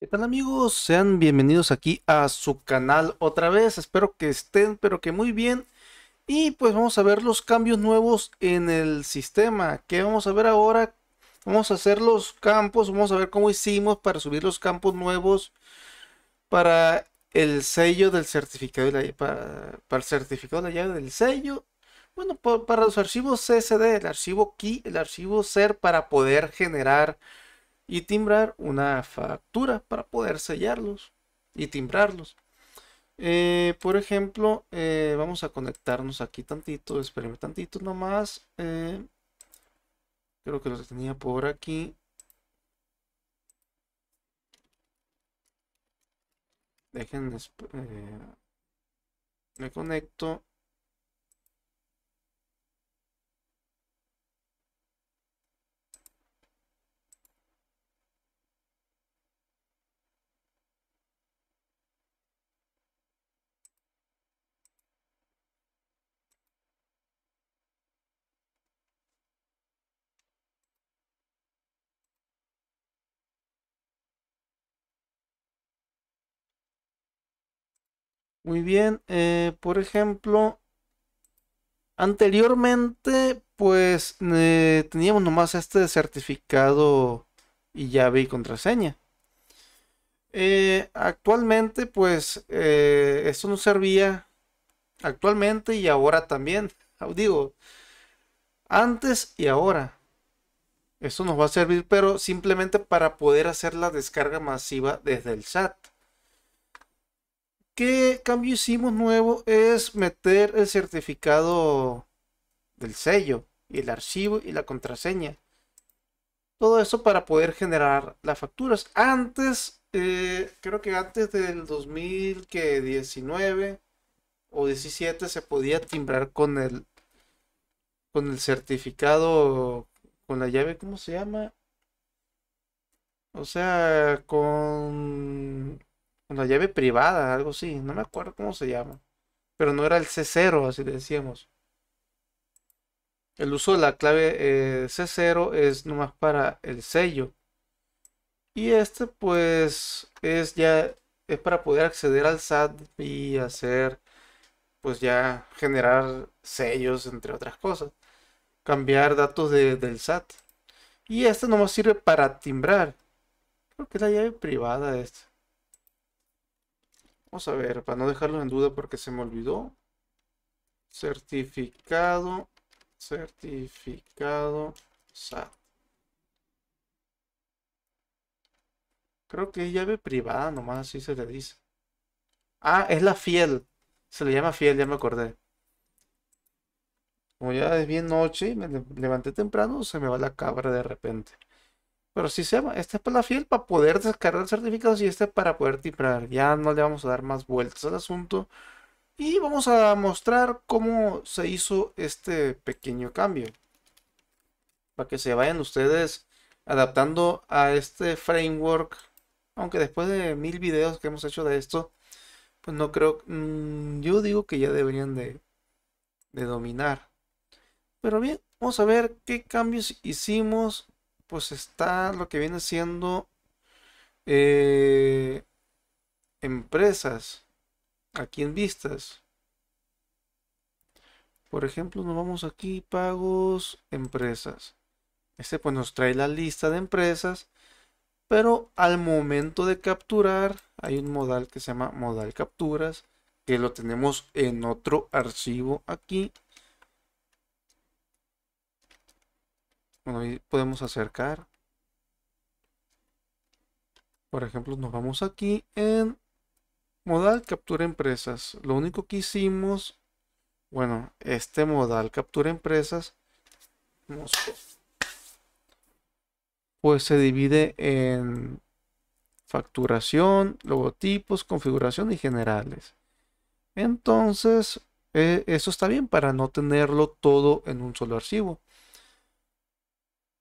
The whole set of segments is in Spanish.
¿Qué tal amigos? Sean bienvenidos aquí a su canal otra vez. Espero que estén, pero que muy bien. Y pues vamos a ver los cambios nuevos en el sistema. ¿Qué vamos a ver ahora? Vamos a hacer los campos. Vamos a ver cómo hicimos para subir los campos nuevos para el sello del certificado. De la, para, el certificado de la llave del sello. Bueno, para los archivos CSD, el archivo key, el archivo ser para poder generar y timbrar una factura para poder sellarlos y timbrarlos. Eh, por ejemplo, eh, vamos a conectarnos aquí tantito, espérenme tantito nomás. Eh, creo que los tenía por aquí. Dejen, me conecto. Muy bien, eh, por ejemplo, anteriormente pues eh, teníamos nomás este certificado y llave y contraseña. Eh, actualmente pues esto nos servía actualmente y ahora también. Digo, antes y ahora. Esto nos va a servir, pero simplemente para poder hacer la descarga masiva desde el SAT. ¿Qué cambio hicimos nuevo? Es meter el certificado del sello y el archivo y la contraseña. Todo eso para poder generar las facturas. Antes, eh, creo que antes del 2019 o 17 se podía timbrar con el con el certificado con la llave, ¿cómo se llama? O sea, con una llave privada, algo así, no me acuerdo cómo se llama, pero no era el C0, así le decíamos. El uso de la clave eh, C0 es nomás para el sello. Y este pues es ya es para poder acceder al SAT y hacer pues ya generar sellos entre otras cosas. Cambiar datos del SAT. Y este nomás sirve para timbrar. Porque es la llave privada esta. Vamos a ver, para no dejarlo en duda porque se me olvidó. Certificado, certificado SAT. Creo que llave privada nomás así se le dice. Ah, es la fiel. Se le llama fiel, ya me acordé. Como ya es bien noche y me levanté temprano, se me va la cabra de repente. Pero sí, se, este es para la fiel para poder descargar certificados y este para poder tiprar. Ya no le vamos a dar más vueltas al asunto. Y vamos a mostrar cómo se hizo este pequeño cambio. Para que se vayan ustedes adaptando a este framework. Aunque después de mil videos que hemos hecho de esto, pues no creo... Mm, yo digo que ya deberían de, de dominar. Pero bien, vamos a ver qué cambios hicimos pues está lo que viene siendo eh, empresas aquí en vistas. Por ejemplo, nos vamos aquí, pagos, empresas. Este pues nos trae la lista de empresas, pero al momento de capturar hay un modal que se llama modal capturas, que lo tenemos en otro archivo aquí Bueno, ahí podemos acercar. Por ejemplo, nos vamos aquí en modal captura empresas. Lo único que hicimos, bueno, este modal captura empresas, pues se divide en facturación, logotipos, configuración y generales. Entonces, eh, eso está bien para no tenerlo todo en un solo archivo.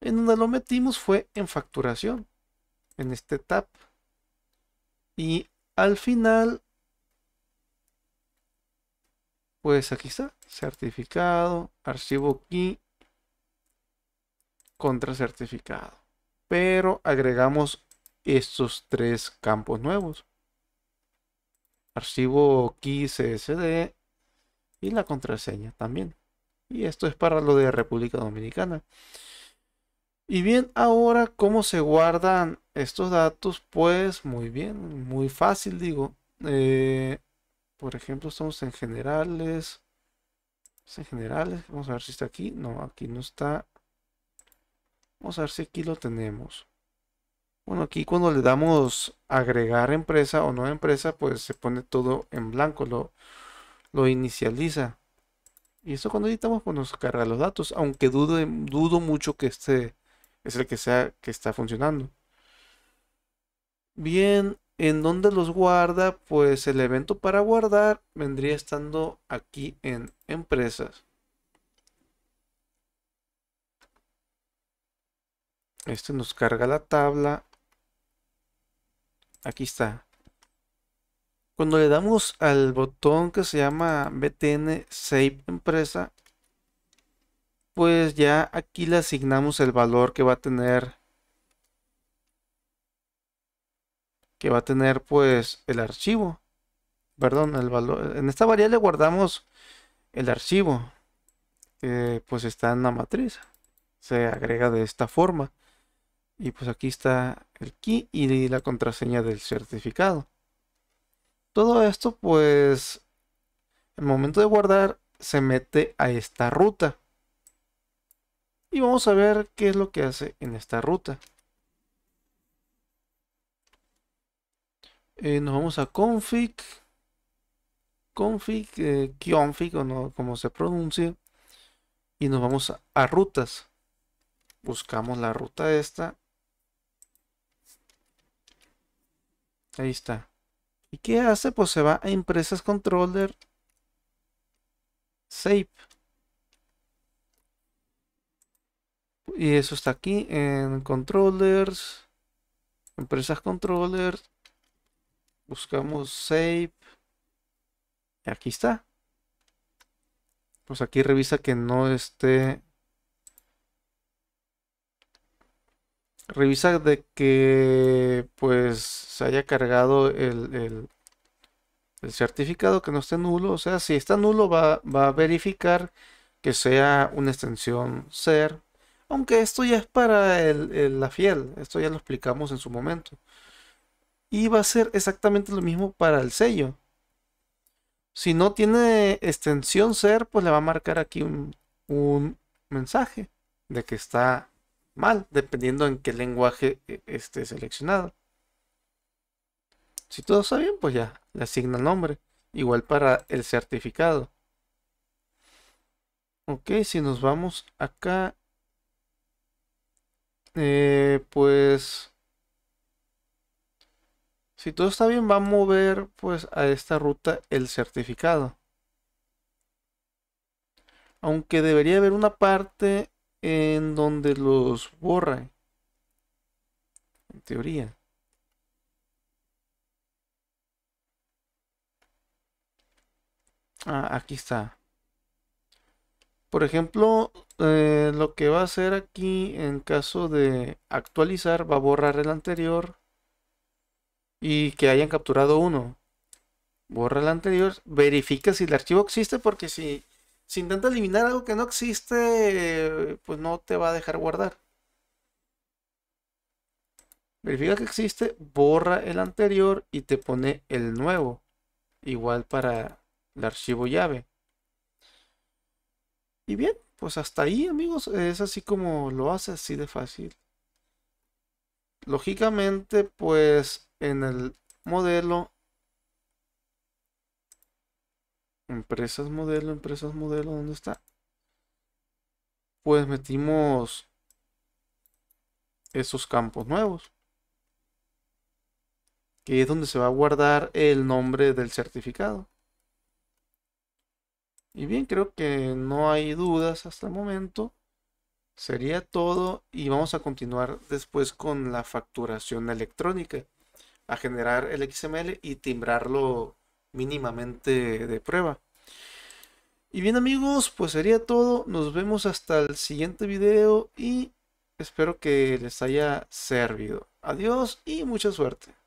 En donde lo metimos fue en facturación, en este tab. Y al final, pues aquí está, certificado, archivo key, contra certificado. Pero agregamos estos tres campos nuevos. Archivo key CSD y la contraseña también. Y esto es para lo de República Dominicana. Y bien, ahora, ¿cómo se guardan estos datos? Pues muy bien, muy fácil, digo. Eh, por ejemplo, estamos en generales. En generales, vamos a ver si está aquí. No, aquí no está. Vamos a ver si aquí lo tenemos. Bueno, aquí cuando le damos agregar empresa o no empresa, pues se pone todo en blanco, lo, lo inicializa. Y eso cuando editamos, pues nos carga los datos, aunque dudo, dudo mucho que esté es el que sea que está funcionando. Bien, ¿en dónde los guarda? Pues el evento para guardar vendría estando aquí en empresas. Este nos carga la tabla. Aquí está. Cuando le damos al botón que se llama BTN Save Empresa, pues ya aquí le asignamos el valor que va a tener que va a tener pues el archivo perdón el valor en esta variable guardamos el archivo pues está en la matriz se agrega de esta forma y pues aquí está el key y la contraseña del certificado todo esto pues el momento de guardar se mete a esta ruta y vamos a ver qué es lo que hace en esta ruta. Eh, nos vamos a config, config, config eh, o no, como se pronuncia. Y nos vamos a, rutas. Buscamos la ruta esta. Ahí está. ¿Y qué hace? Pues se va a Empresas Controller. Save. Y eso está aquí en controllers. Empresas Controllers Buscamos save. Y aquí está. Pues aquí revisa que no esté. Revisa de que pues se haya cargado el, certificado, que no esté nulo. O sea, si está nulo va, va a verificar que sea una extensión ser aunque esto ya es para el, la fiel, esto ya lo explicamos en su momento. Y va a ser exactamente lo mismo para el sello. Si no tiene extensión ser, pues le va a marcar aquí un, un mensaje de que está mal, dependiendo en qué lenguaje e, esté seleccionado. Si todo está bien, pues ya le asigna el nombre. Igual para el certificado. Ok, si nos vamos acá eh, pues si todo está bien va a mover pues a esta ruta el certificado aunque debería haber una parte en donde los borra en teoría ah, aquí está por ejemplo, eh, lo que va a hacer aquí en caso de actualizar, va a borrar el anterior y que hayan capturado uno. Borra el anterior, verifica si el archivo existe porque si, intenta eliminar algo que no existe, eh, pues no te va a dejar guardar. Verifica que existe, borra el anterior y te pone el nuevo. Igual para el archivo llave. Y bien, pues hasta ahí, amigos, es así como lo hace, así de fácil. Lógicamente, pues en el modelo, empresas modelo, empresas modelo, ¿dónde está? Pues metimos esos campos nuevos, que es donde se va a guardar el nombre del certificado. Y bien, creo que no hay dudas hasta el momento. Sería todo y vamos a continuar después con la facturación electrónica, a generar el XML y timbrarlo mínimamente de prueba. Y bien amigos, pues sería todo. Nos vemos hasta el siguiente video y espero que les haya servido. Adiós y mucha suerte.